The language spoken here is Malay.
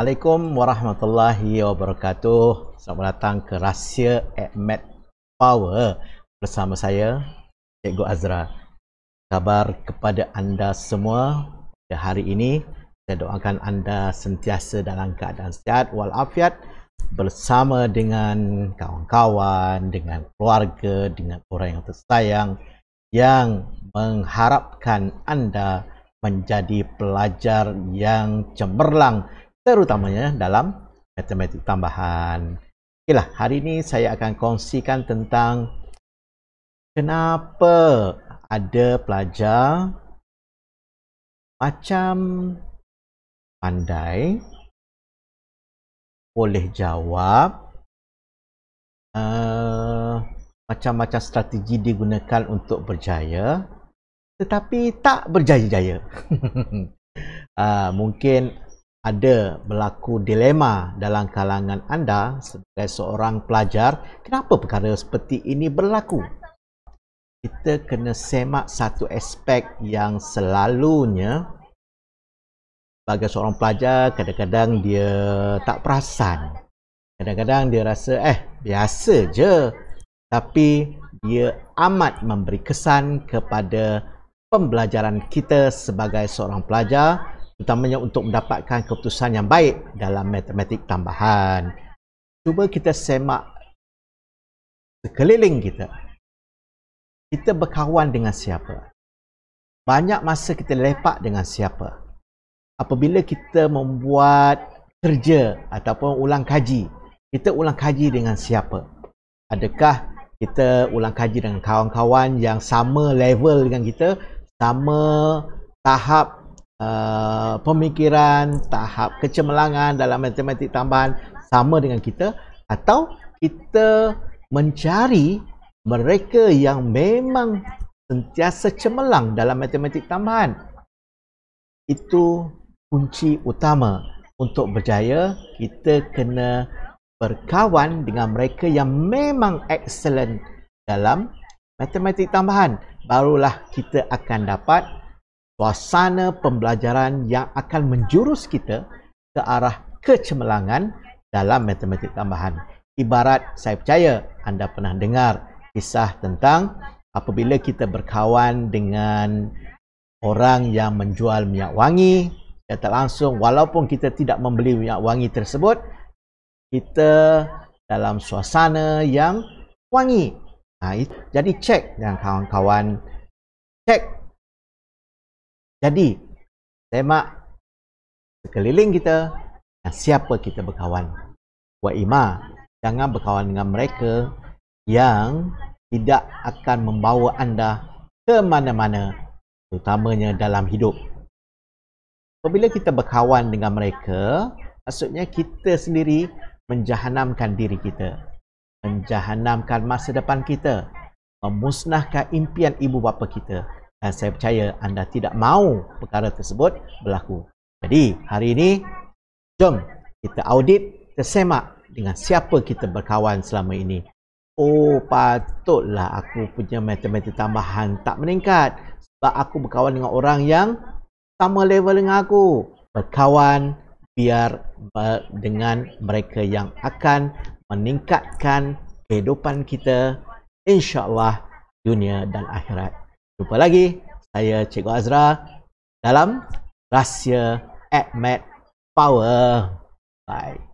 Assalamualaikum warahmatullahi wabarakatuh. Selamat datang ke Rahsia at Mad Power bersama saya Cikgu Azra. Kabar kepada anda semua pada hari ini saya doakan anda sentiasa dalam keadaan sehat, walafiat bersama dengan kawan-kawan, dengan keluarga, dengan orang yang tersayang yang mengharapkan anda menjadi pelajar yang cemerlang terutamanya dalam matematik tambahan. Okeylah, hari ini saya akan kongsikan tentang kenapa ada pelajar macam pandai boleh jawab uh, macam-macam strategi digunakan untuk berjaya tetapi tak berjaya-jaya. uh, mungkin ada berlaku dilema dalam kalangan anda sebagai seorang pelajar, kenapa perkara seperti ini berlaku? Kita kena semak satu aspek yang selalunya sebagai seorang pelajar kadang-kadang dia tak perasan. Kadang-kadang dia rasa eh biasa je. Tapi dia amat memberi kesan kepada pembelajaran kita sebagai seorang pelajar terutamanya untuk mendapatkan keputusan yang baik dalam matematik tambahan. Cuba kita semak sekeliling kita. Kita berkawan dengan siapa? Banyak masa kita lepak dengan siapa? Apabila kita membuat kerja ataupun ulang kaji, kita ulang kaji dengan siapa? Adakah kita ulang kaji dengan kawan-kawan yang sama level dengan kita, sama tahap uh, pemikiran, tahap kecemerlangan dalam matematik tambahan sama dengan kita atau kita mencari mereka yang memang sentiasa cemerlang dalam matematik tambahan. Itu kunci utama untuk berjaya kita kena berkawan dengan mereka yang memang excellent dalam matematik tambahan barulah kita akan dapat suasana pembelajaran yang akan menjurus kita ke arah kecemerlangan dalam matematik tambahan. Ibarat saya percaya anda pernah dengar kisah tentang apabila kita berkawan dengan orang yang menjual minyak wangi, kita langsung walaupun kita tidak membeli minyak wangi tersebut, kita dalam suasana yang wangi. Nah, ha, jadi cek dengan kawan-kawan cek jadi, tema sekeliling kita dan siapa kita berkawan. Wa ima, jangan berkawan dengan mereka yang tidak akan membawa anda ke mana-mana, terutamanya dalam hidup. Apabila kita berkawan dengan mereka, maksudnya kita sendiri menjahanamkan diri kita, menjahanamkan masa depan kita, memusnahkan impian ibu bapa kita, dan ah, saya percaya anda tidak mahu perkara tersebut berlaku. Jadi hari ini jom kita audit kita semak dengan siapa kita berkawan selama ini. Oh patutlah aku punya matematik tambahan tak meningkat sebab aku berkawan dengan orang yang sama level dengan aku. Berkawan biar dengan mereka yang akan meningkatkan kehidupan kita insyaallah dunia dan akhirat. Jumpa lagi saya Cikgu Azra dalam Rahsia at Power. Bye.